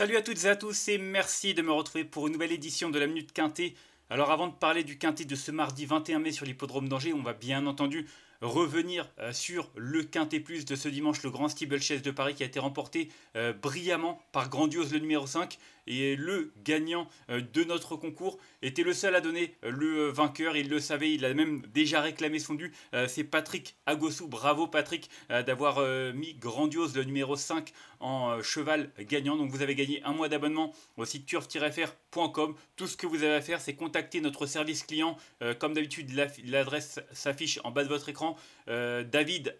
Salut à toutes et à tous et merci de me retrouver pour une nouvelle édition de la Minute Quintée. Alors avant de parler du Quintée de ce mardi 21 mai sur l'hippodrome d'Angers, on va bien entendu revenir euh, sur le quintet plus de ce dimanche, le grand steeple chase de Paris qui a été remporté euh, brillamment par Grandiose le numéro 5 et le gagnant euh, de notre concours était le seul à donner le vainqueur, il le savait, il a même déjà réclamé son dû, c'est Patrick Agosou bravo Patrick d'avoir mis Grandiose le numéro 5 en cheval gagnant, donc vous avez gagné un mois d'abonnement au site turf-fr.com, tout ce que vous avez à faire c'est contacter notre service client, comme d'habitude l'adresse s'affiche en bas de votre écran, euh, david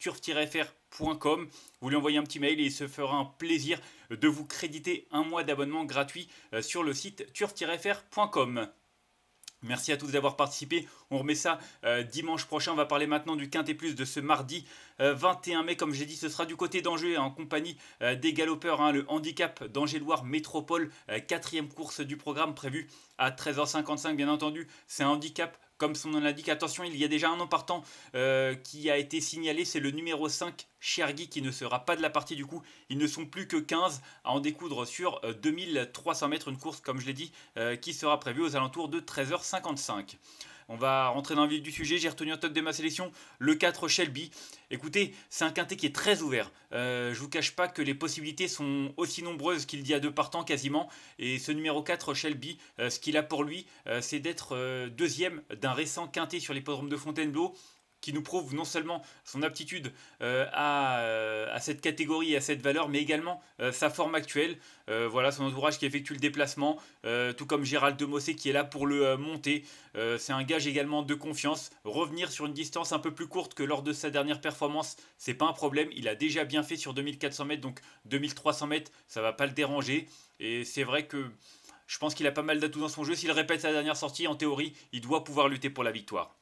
turf Vous lui envoyez un petit mail et il se fera un plaisir de vous créditer un mois d'abonnement gratuit euh, sur le site turf Merci à tous d'avoir participé. On remet ça euh, dimanche prochain. On va parler maintenant du Quintet Plus de ce mardi 21 mai. Comme j'ai dit, ce sera du côté d'Angers en compagnie des galopeurs. Hein. le handicap d'Angers-Loire Métropole, quatrième course du programme prévu à 13h55. Bien entendu, c'est un handicap comme son nom l'indique, attention, il y a déjà un nom partant euh, qui a été signalé, c'est le numéro 5, Chergui, qui ne sera pas de la partie du coup. Ils ne sont plus que 15 à en découdre sur 2300 euh, mètres, une course, comme je l'ai dit, euh, qui sera prévue aux alentours de 13h55. On va rentrer dans le vif du sujet. J'ai retenu en top de ma sélection le 4 Shelby. Écoutez, c'est un quintet qui est très ouvert. Je euh, je vous cache pas que les possibilités sont aussi nombreuses qu'il y a deux partants quasiment. Et ce numéro 4 Shelby, euh, ce qu'il a pour lui, euh, c'est d'être deuxième d'un récent quintet sur l'hippodrome de Fontainebleau qui nous prouve non seulement son aptitude euh, euh, à, cette catégorie, à cette valeur, mais également euh, sa forme actuelle. voilà, son entourage qui effectue le déplacement, tout comme Gérald Mossé qui est là pour le monter. c'est un gage également de confiance. Revenir sur une distance un peu plus courte que lors de sa dernière performance, c'est pas un problème. Il a déjà bien fait sur 2400 mètres, donc 2300 mètres, ça va pas le déranger. Et c'est vrai que je pense qu'il a pas mal d'atouts dans son jeu. S'il répète sa dernière sortie, en théorie, il doit pouvoir lutter pour la victoire.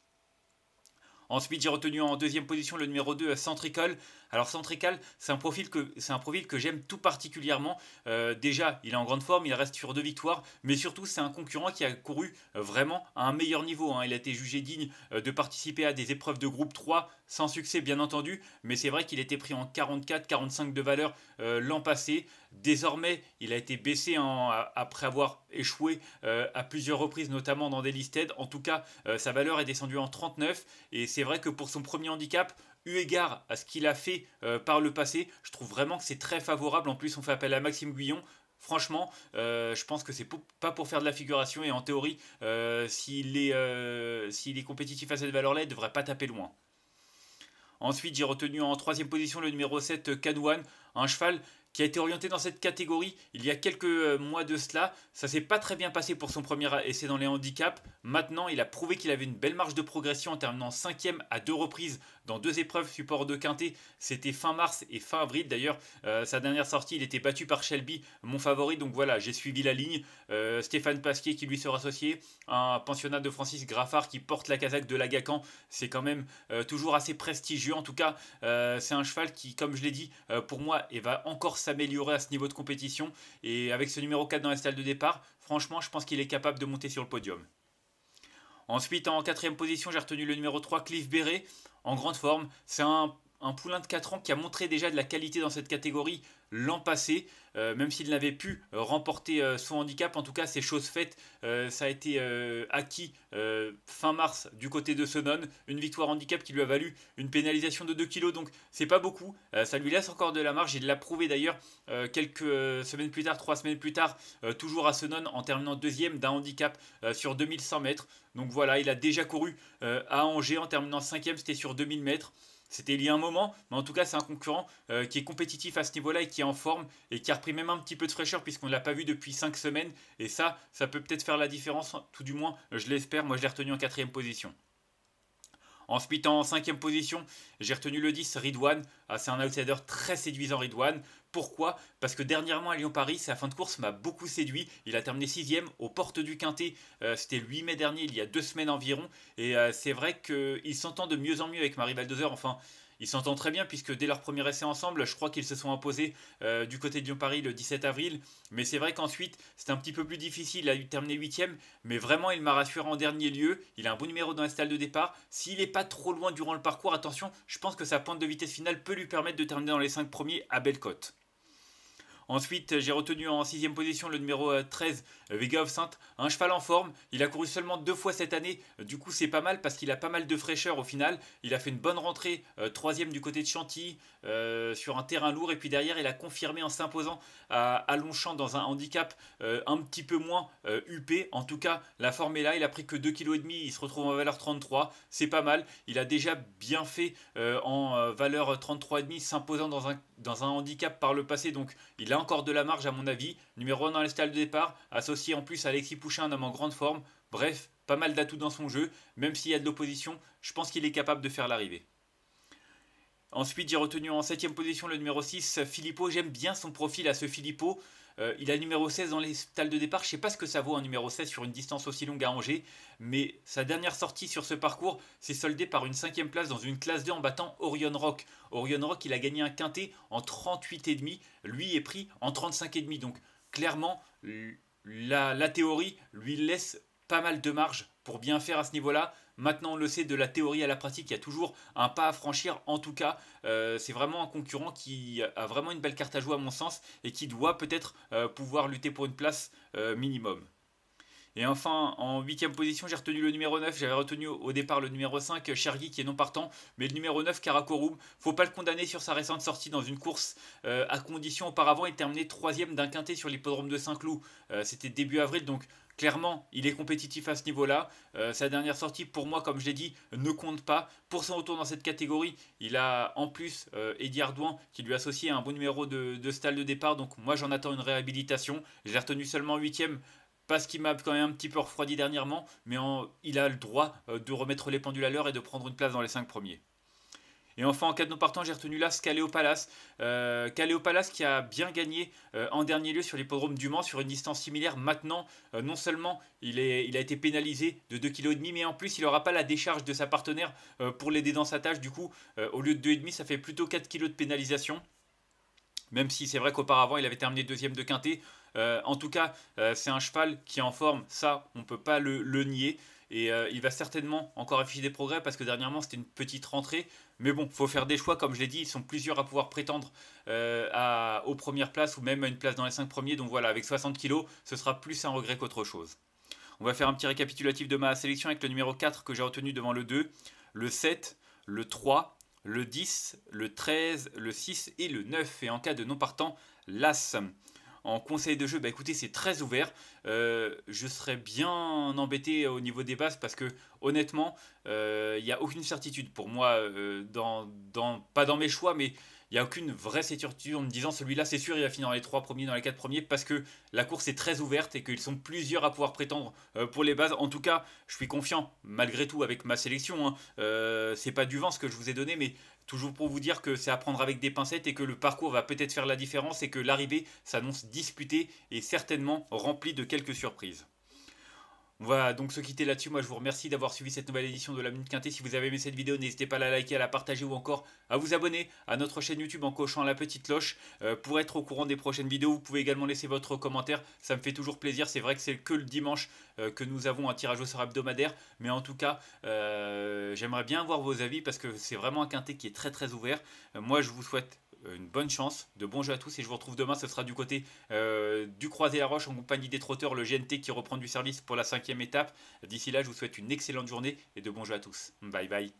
Ensuite, j'ai retenu en deuxième position le numéro 2, Centrical. Alors, Centrical, c'est un profil que, c'est un profil que j'aime tout particulièrement. Euh, déjà, il est en grande forme, il reste sur deux victoires, mais surtout, c'est un concurrent qui a couru euh, vraiment à un meilleur niveau. Hein. Il a été jugé digne euh, de participer à des épreuves de groupe 3, sans succès, bien entendu, mais c'est vrai qu'il était pris en 44-45 de valeur l'an passé. Désormais, il a été baissé après avoir échoué à plusieurs reprises, notamment dans des listed. En tout cas, sa valeur est descendue en 39 et c'est vrai que pour son premier handicap, eu égard à ce qu'il a fait euh, par le passé, je trouve vraiment que c'est très favorable. En plus, on fait appel à Maxime Guyon. Franchement, euh, je pense que c'est pas pour faire de la figuration et en théorie, euh, s'il est, est, compétitif à cette valeur-là, il devrait pas taper loin. Ensuite, j'ai retenu en troisième position le numéro 7, Canouane, un cheval qui a été orienté dans cette catégorie il y a quelques euh, mois de cela. Ça s'est pas très bien passé pour son premier essai dans les handicaps. Maintenant, il a prouvé qu'il avait une belle marge de progression en terminant cinquième à deux reprises dans deux épreuves support de Quintet. C'était fin mars et fin avril. D'ailleurs, euh, sa dernière sortie, il était battu par Shelby, mon favori. Donc voilà, j'ai suivi la ligne. Euh, Stéphane Pasquier qui lui sera associé. Un pensionnat de Francis Graffard qui porte la casaque de Lagacan. C'est quand même euh, toujours assez prestigieux. En tout cas, c'est un cheval qui, comme je l'ai dit, pour moi, et eh va ben, encore s'améliorer à ce niveau de compétition. Et avec ce numéro 4 dans la salle de départ, franchement, je pense qu'il est capable de monter sur le podium. Ensuite, en quatrième position, j'ai retenu le numéro 3, Cliff Béret, en grande forme. C'est un, un poulain de 4 ans qui a montré déjà de la qualité dans cette catégorie l'an passé. Euh, même s'il n'avait pu euh, remporter euh, son handicap, en tout cas c'est chose faite, ça a été acquis fin mars du côté de Sonon, une victoire handicap qui lui a valu une pénalisation de 2 kg, donc c'est pas beaucoup, ça lui laisse encore de la marge, il l'a prouvé d'ailleurs quelques semaines plus tard, trois semaines plus tard, toujours à Sonon en terminant deuxième d'un handicap sur 2100 mètres, donc voilà, il a déjà couru à Angers en terminant cinquième, c'était sur 2000 mètres. C'était il y a un moment, mais en tout cas, c'est un concurrent euh, qui est compétitif à ce niveau-là et qui est en forme et qui a repris même un petit peu de fraîcheur puisqu'on ne l'a pas vu depuis 5 semaines. Et ça, ça peut peut-être faire la différence, tout du moins, je l'espère. Moi, je l'ai retenu en quatrième position. Ensuite, en cinquième position, j'ai retenu le 10, Ridwan. Ah, c'est un outsider très séduisant, Ridwan. Pourquoi Parce que dernièrement à Lyon-Paris, sa fin de course m'a beaucoup séduit. Il a terminé sixième aux portes du Quintet. Euh, c'était le 8 mai dernier, il y a deux semaines environ. Et euh, c'est vrai qu'il s'entend de mieux en mieux avec Marie Baldozer. Enfin, il s'entend très bien puisque dès leur premier essai ensemble, je crois qu'ils se sont imposés euh, du côté de Lyon-Paris le 17 avril. Mais c'est vrai qu'ensuite, c'est un petit peu plus difficile à terminer 8 Mais vraiment, il m'a rassuré en dernier lieu. Il a un bon numéro dans la salle de départ. S'il n'est pas trop loin durant le parcours, attention, je pense que sa pointe de vitesse finale peut lui permettre de terminer dans les 5 premiers à Bellecote. Ensuite, j'ai retenu en sixième position le numéro 13, euh, euh, Vega of Sainte, un cheval en forme. Il a couru seulement deux fois cette année, du coup c'est pas mal parce qu'il a pas mal de fraîcheur au final. Il a fait une bonne rentrée, euh, troisième du côté de Chantilly, sur un terrain lourd, et puis derrière il a confirmé en s'imposant à, Longchamp dans un handicap un petit peu moins UP. huppé. En tout cas, la forme est là, il a pris que 2,5 kg, il se retrouve en valeur 33, c'est pas mal. Il a déjà bien fait en valeur 33,5 s'imposant dans un, dans un handicap par le passé, donc il a encore de la marge à mon avis. Numéro 1 dans les de départ, associé en plus à Alexis Pouchin, un homme en grande forme. Bref, pas mal d'atouts dans son jeu. Même s'il y a de l'opposition, je pense qu'il est capable de faire l'arrivée. Ensuite, j'ai retenu en 7 position le numéro 6, Filippo. J'aime bien son profil à ce Filippo. Euh, il a numéro 16 dans les stalles de départ. Je ne sais pas ce que ça vaut un numéro 16 sur une distance aussi longue à Angers, mais sa dernière sortie sur ce parcours s'est soldée par une cinquième place dans une classe 2 en battant Orion Rock. Orion Rock, il a gagné un quintet en 38,5. Lui est pris en 35,5. Donc clairement, la théorie lui laisse pas mal de marge pour bien faire à ce niveau-là. Maintenant, on le sait, de la théorie à la pratique, il y a toujours un pas à franchir. En tout cas, euh, c'est vraiment un concurrent qui a vraiment une belle carte à jouer à mon sens et qui doit peut-être euh, pouvoir lutter pour une place euh, minimum. Et enfin, en huitième position, j'ai retenu le numéro 9. J'avais retenu au départ le numéro 5, Chergui, qui est non partant. Mais le numéro 9, Karakorum, faut pas le condamner sur sa récente sortie dans une course à condition auparavant. Il terminait troisième d'un quintet sur l'hippodrome de Saint-Cloud. C'était début avril, donc Clairement, il est compétitif à ce niveau-là. Euh, sa dernière sortie, pour moi, comme je l'ai dit, ne compte pas. Pour son retour dans cette catégorie, il a en plus euh, Eddie qui lui associe un bon numéro de, de de départ. Donc moi, j'en attends une réhabilitation. J'ai retenu seulement 8ème parce qu'il m'a quand même un petit peu refroidi dernièrement, mais il a le droit euh, de remettre les pendules à l'heure et de prendre une place dans les 5 premiers. Et enfin, en cas de non-partant, j'ai retenu là Palace, Euh, Palace qui a bien gagné euh, en dernier lieu sur l'hippodrome du Mans sur une distance similaire. Maintenant, euh, non seulement il, est, il a été pénalisé de 2,5 kg, mais en plus, il n'aura pas la décharge de sa partenaire euh, pour l'aider dans sa tâche. Du coup, au lieu de 2,5, ça fait plutôt 4 kg de pénalisation même si c'est vrai qu'auparavant il avait terminé deuxième de quintet. en tout cas, c'est un cheval qui est en forme, ça on ne peut pas le, nier. Et il va certainement encore afficher des progrès parce que dernièrement c'était une petite rentrée. Mais bon, faut faire des choix, comme je l'ai dit, ils sont plusieurs à pouvoir prétendre euh, aux premières places ou même à une place dans les 5 premiers. Donc voilà, avec 60 kg, ce sera plus un regret qu'autre chose. On va faire un petit récapitulatif de ma sélection avec le numéro 4 que j'ai retenu devant le 2, le 7, le 3, le 10, le 13, le 6 et le 9. Et en cas de non partant, l'As. En conseil de jeu, bah, écoutez, c'est très ouvert. Euh, je serais bien embêté au niveau des bases parce que honnêtement, il euh, n'y a aucune certitude pour moi, euh, dans, pas dans mes choix, mais il n'y a aucune vraie certitude en me disant celui-là c'est sûr il va finir dans les 3 premiers, dans les 4 premiers, parce que la course est très ouverte et qu'ils sont plusieurs à pouvoir prétendre pour les bases. En tout cas, je suis confiant malgré tout avec ma sélection. ce hein. n'est c'est pas du vent ce que je vous ai donné, mais Toujours pour vous dire que c'est à prendre avec des pincettes et que le parcours va peut-être faire la différence et que l'arrivée s'annonce disputée et certainement remplie de quelques surprises. On va donc se quitter là-dessus. Moi, je vous remercie d'avoir suivi cette nouvelle édition de la Minute Quintée. Si vous avez aimé cette vidéo, n'hésitez pas à la liker, à la partager ou encore à vous abonner à notre chaîne YouTube en cochant la petite cloche euh, pour être au courant des prochaines vidéos. Vous pouvez également laisser votre commentaire. Ça me fait toujours plaisir. C'est vrai que c'est que le dimanche euh, que nous avons un tirage au sort hebdomadaire. Mais en tout cas, euh, j'aimerais bien avoir vos avis parce que c'est vraiment un quintet qui est très très ouvert. moi, je vous souhaite euh, une bonne chance, de bons jeux à tous et je vous retrouve demain. Ce sera du côté euh, du Croisé la Roche en compagnie des trotteurs, le GNT qui reprend du service pour la cinquième étape. D'ici là, je vous souhaite une excellente journée et de bons jeux à tous. Bye bye.